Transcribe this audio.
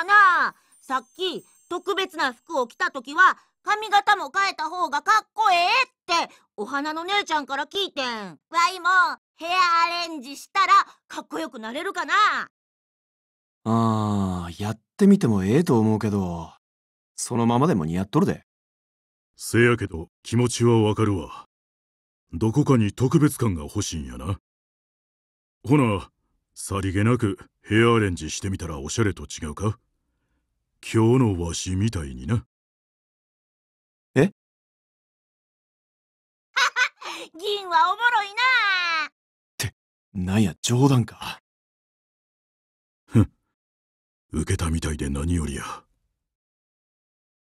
あなあさっき特別な服を着た時は髪型も変えた方がかっこええってお花の姉ちゃんから聞いてんわいもヘアアレンジしたらかっこよくなれるかなあーやってみてもええと思うけどそのままでも似合っとるでせやけど気持ちはわかるわどこかに特別感が欲しいんやなほなさりげなくヘアアレンジしてみたらおしゃれと違うか今日のわしみたいになえ 銀はおもろいなってなんや冗談かふん受けたみたいで何よりや